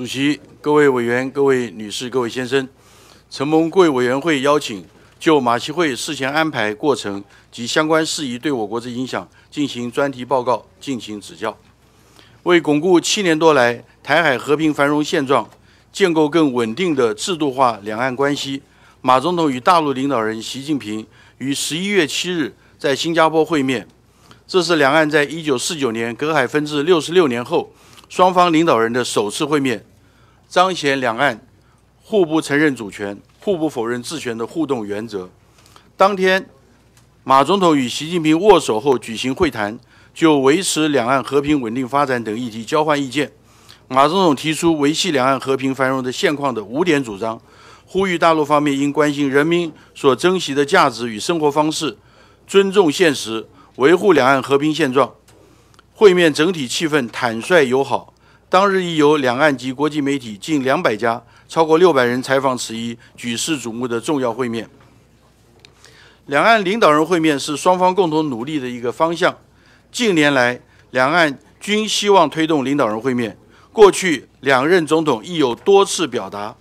主席、各位委员、各位女士、各位先生，承蒙贵委员会邀请，就马其会事前安排过程及相关事宜对我国之影响进行专题报告，进行指教。为巩固七年多来台海和平繁荣现状，建构更稳定的制度化两岸关系，马总统与大陆领导人习近平于十一月七日在新加坡会面，这是两岸在一九四九年隔海分治六十六年后双方领导人的首次会面。彰显两岸互不承认主权、互不否认治权的互动原则。当天，马总统与习近平握手后举行会谈，就维持两岸和平稳定发展等议题交换意见。马总统提出维系两岸和平繁荣的现况的五点主张，呼吁大陆方面应关心人民所珍惜的价值与生活方式，尊重现实，维护两岸和平现状。会面整体气氛坦率友好。当日亦有两岸及国际媒体近两百家，超过六百人采访此一举世瞩目的重要会面。两岸领导人会面是双方共同努力的一个方向。近年来，两岸均希望推动领导人会面。过去两任总统亦有多次表达。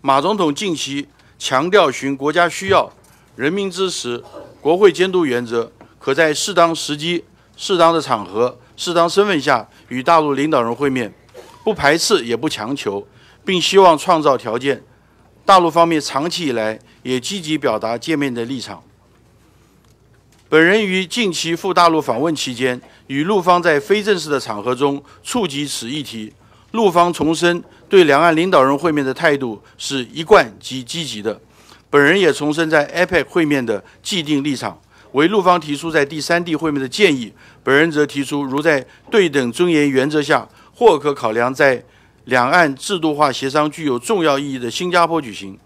马总统近期强调，循国家需要、人民支持、国会监督原则，可在适当时机、适当的场合、适当身份下与大陆领导人会面。不排斥也不强求，并希望创造条件。大陆方面长期以来也积极表达见面的立场。本人于近期赴大陆访问期间，与陆方在非正式的场合中触及此议题。陆方重申对两岸领导人会面的态度是一贯及积极的。本人也重申在 APEC 会面的既定立场，为陆方提出在第三地会面的建议。本人则提出，如在对等尊严原则下。或可考量在两岸制度化协商具有重要意义的新加坡举行。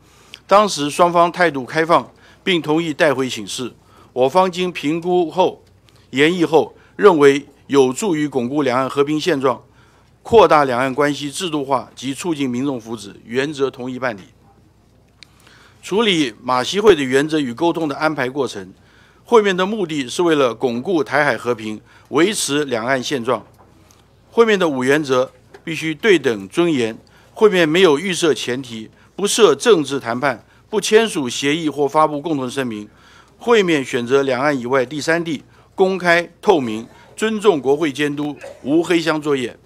当时双方态度开放，并同意带回请示。我方经评估后，研议后认为有助于巩固两岸和平现状，扩大两岸关系制度化及促进民众福祉，原则同意办理。处理马西会的原则与沟通的安排过程，会面的目的是为了巩固台海和平，维持两岸现状。会面的五原则：必须对等尊严；会面没有预设前提；不设政治谈判；不签署协议或发布共同声明；会面选择两岸以外第三地，公开透明，尊重国会监督，无黑箱作业。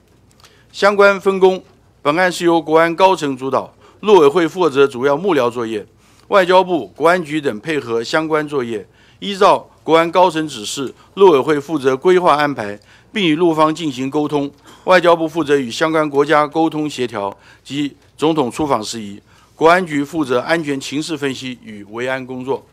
相关分工：本案是由国安高层主导，陆委会负责主要幕僚作业，外交部、国安局等配合相关作业。依照国安高层指示，陆委会负责规划安排。并与陆方进行沟通，外交部负责与相关国家沟通协调及总统出访事宜，国安局负责安全情势分析与维安工作。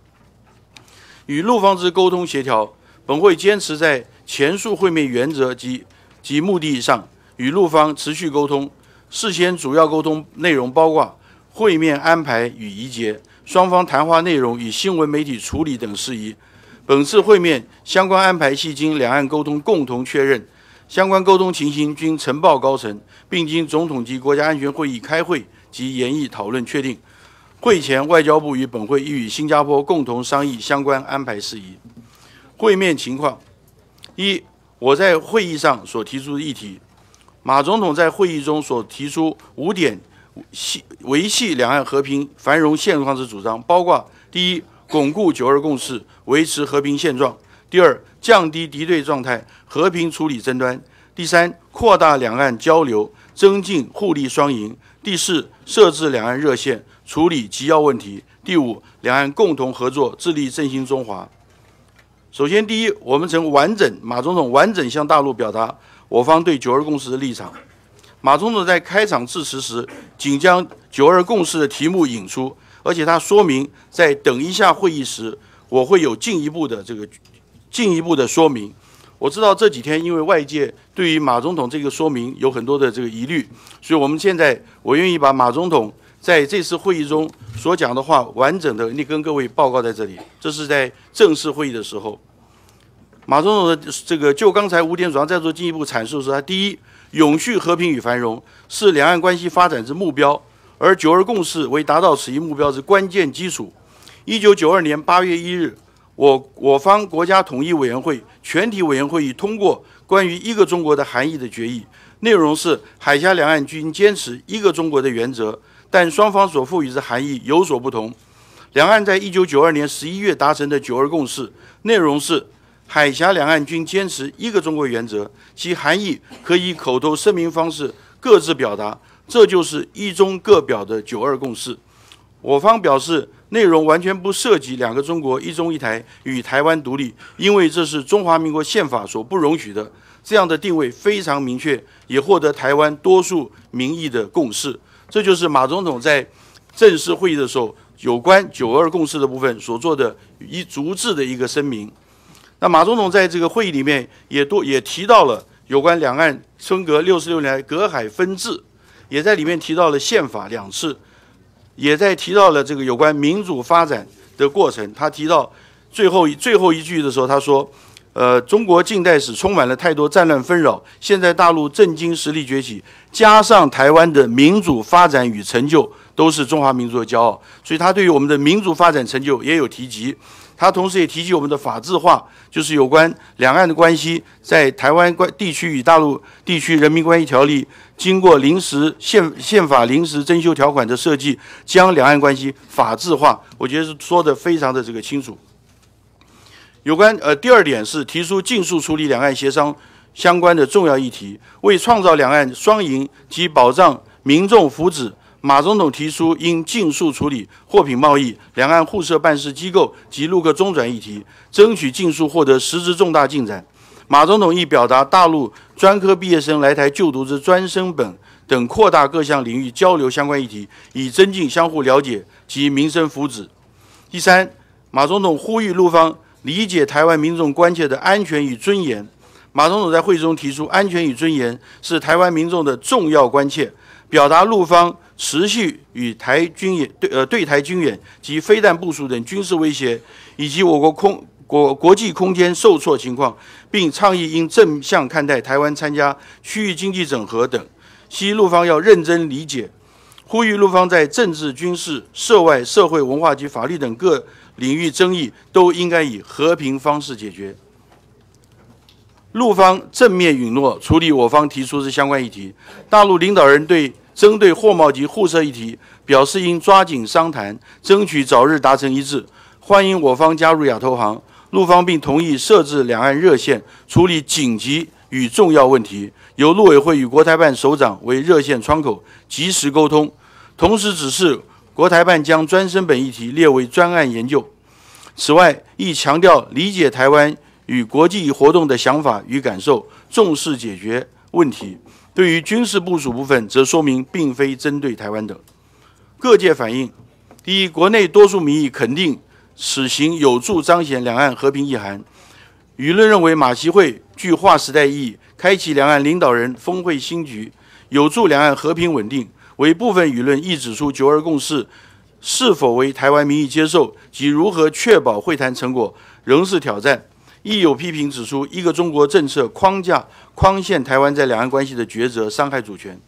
与陆方之沟通协调，本会坚持在前述会面原则及及目的上与陆方持续沟通。事先主要沟通内容包括会面安排与仪节、双方谈话内容与新闻媒体处理等事宜。本次会面相关安排系经两岸沟通共同确认，相关沟通情形均呈报高层，并经总统及国家安全会议开会及研议讨论确定。会前，外交部与本会亦与新加坡共同商议相关安排事宜。会面情况：一，我在会议上所提出的议题，马总统在会议中所提出五点系维系两岸和平繁荣现状之主张，包括第一。巩固九二共识，维持和平现状；第二，降低敌对状态，和平处理争端；第三，扩大两岸交流，增进互利双赢；第四，设置两岸热线，处理急要问题；第五，两岸共同合作，致力振兴中华。首先，第一，我们曾完整马总统完整向大陆表达我方对九二共识的立场。马总统在开场致辞时，仅将。九二共识的题目引出，而且他说明，在等一下会议时，我会有进一步的这个进一步的说明。我知道这几天因为外界对于马总统这个说明有很多的这个疑虑，所以我们现在我愿意把马总统在这次会议中所讲的话完整的，你跟各位报告在这里。这是在正式会议的时候，马总统的这个就刚才吴天卓在做进一步阐述说：第一，永续和平与繁荣是两岸关系发展之目标。而九二共识为达到此一目标之关键基础。一九九二年八月一日，我我方国家统一委员会全体委员会已通过关于一个中国的含义的决议，内容是海峡两岸均坚持一个中国的原则，但双方所赋予之含义有所不同。两岸在一九九二年十一月达成的九二共识，内容是海峡两岸均坚持一个中国原则，其含义可以口头声明方式各自表达。这就是一中各表的九二共识。我方表示，内容完全不涉及“两个中国”“一中一台”与台湾独立，因为这是中华民国宪法所不容许的。这样的定位非常明确，也获得台湾多数民意的共识。这就是马总统在正式会议的时候有关九二共识的部分所做的一逐字的一个声明。那马总统在这个会议里面也多也提到了有关两岸分隔六十六年、隔海分治。也在里面提到了宪法两次，也在提到了这个有关民主发展的过程。他提到最后最后一句的时候，他说：“呃，中国近代史充满了太多战乱纷扰，现在大陆正经实力崛起，加上台湾的民主发展与成就，都是中华民族的骄傲。”所以，他对于我们的民主发展成就也有提及。他同时也提及我们的法治化，就是有关两岸的关系，在《台湾关地区与大陆地区人民关系条例》。经过临时宪宪法临时征修条款的设计，将两岸关系法治化，我觉得是说的非常的这个清楚。有关呃第二点是提出尽速处理两岸协商相关的重要议题，为创造两岸双赢及保障民众福祉，马总统提出应尽速处理货品贸易、两岸互设办事机构及陆客中转议题，争取尽速获得实质重大进展。马总统亦表达大陆专科毕业生来台就读之专升本等扩大各项领域交流相关议题，以增进相互了解及民生福祉。第三，马总统呼吁陆方理解台湾民众关切的安全与尊严。马总统在会中提出，安全与尊严是台湾民众的重要关切，表达陆方持续与台军演对呃对台军演及飞弹部署等军事威胁，以及我国空。国国际空间受挫情况，并倡议应正向看待台湾参加区域经济整合等。希陆方要认真理解，呼吁陆方在政治、军事、涉外、社会、文化及法律等各领域争议，都应该以和平方式解决。陆方正面允诺处理我方提出的相关议题。大陆领导人对针对货贸及互涉议题表示，应抓紧商谈，争取早日达成一致。欢迎我方加入亚投行。陆方并同意设置两岸热线处理紧急与重要问题，由陆委会与国台办首长为热线窗口及时沟通。同时指示国台办将专升本议题列为专案研究。此外，亦强调理解台湾与国际活动的想法与感受，重视解决问题。对于军事部署部分，则说明并非针对台湾等各界反映，第一，国内多数民意肯定。此行有助彰显两岸和平意涵，舆论认为马习会具划时代意义，开启两岸领导人峰会新局，有助两岸和平稳定。为部分舆论亦指出，九二共识是否为台湾民意接受，及如何确保会谈成果仍是挑战。亦有批评指出，一个中国政策框架框限台湾在两岸关系的抉择，伤害主权。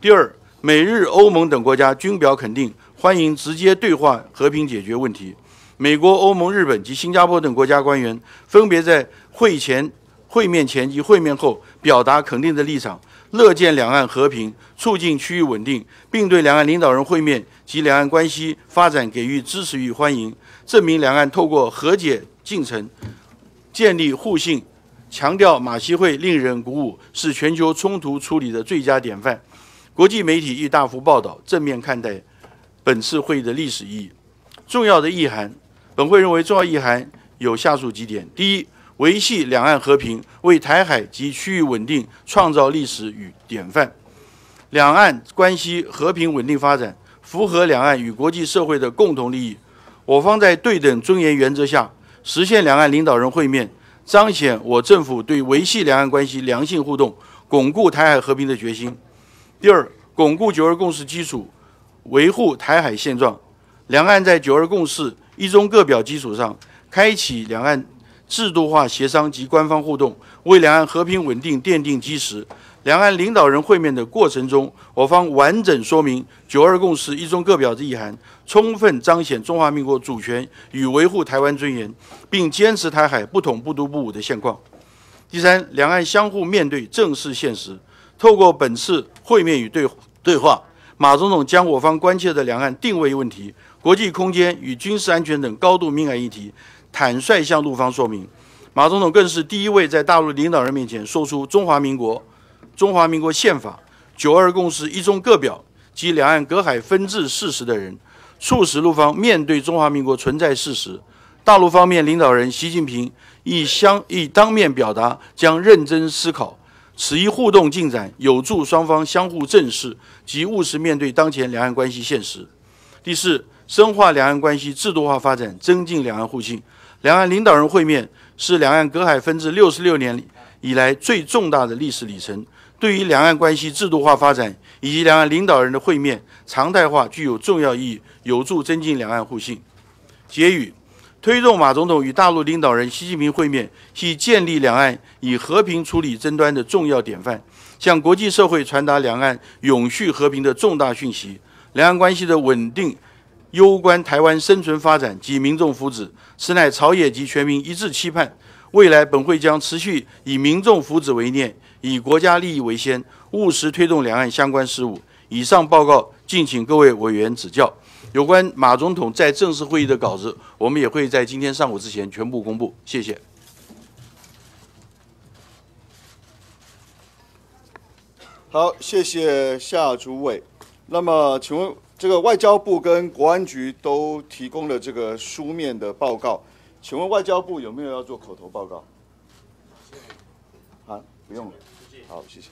第二，美日欧盟等国家均表肯定，欢迎直接对话和平解决问题。美国、欧盟、日本及新加坡等国家官员分别在会前、会面前及会面后表达肯定的立场，乐见两岸和平、促进区域稳定，并对两岸领导人会面及两岸关系发展给予支持与欢迎，证明两岸透过和解进程建立互信。强调马西会令人鼓舞，是全球冲突处理的最佳典范。国际媒体亦大幅报道，正面看待本次会议的历史意义。重要的意涵。本会认为，重要意涵有下述几点：第一，维系两岸和平，为台海及区域稳定创造历史与典范。两岸关系和平稳定发展，符合两岸与国际社会的共同利益。我方在对等尊严原则下，实现两岸领导人会面，彰显我政府对维系两岸关系良性互动、巩固台海和平的决心。第二，巩固九二共识基础，维护台海现状。两岸在九二共识一中各表基础上，开启两岸制度化协商及官方互动，为两岸和平稳定奠定基石。两岸领导人会面的过程中，我方完整说明《九二共识》、一中各表之意涵，充分彰显中华民国主权与维护台湾尊严，并坚持台海不统、不独、不武的现况。第三，两岸相互面对正视现实，透过本次会面与对对话，马总统将我方关切的两岸定位问题。国际空间与军事安全等高度敏感议题，坦率向陆方说明。马总统更是第一位在大陆领导人面前说出中华民国、中华民国宪法、九二共识、一中各表及两岸隔海分治事实的人，促使陆方面对中华民国存在事实。大陆方面领导人习近平亦相亦当面表达将认真思考此一互动进展，有助双方相互正视及务实面对当前两岸关系现实。第四。深化两岸关系制度化发展，增进两岸互信。两岸领导人会面是两岸隔海分治六十六年以来最重大的历史里程，对于两岸关系制度化发展以及两岸领导人的会面常态化具有重要意义，有助增进两岸互信。结语：推动马总统与大陆领导人习近平会面，系建立两岸以和平处理争端的重要典范，向国际社会传达两岸永续和平的重大讯息。两岸关系的稳定。攸关台湾生存发展及民众福祉，此乃朝野及全民一致期盼。未来本会将持续以民众福祉为念，以国家利益为先，务实推动两岸相关事务。以上报告，敬请各位委员指教。有关马总统在正式会议的稿子，我们也会在今天上午之前全部公布。谢谢。好，谢谢夏主委。那么，请问。这个外交部跟国安局都提供了这个书面的报告，请问外交部有没有要做口头报告？啊，不用了。好，谢谢。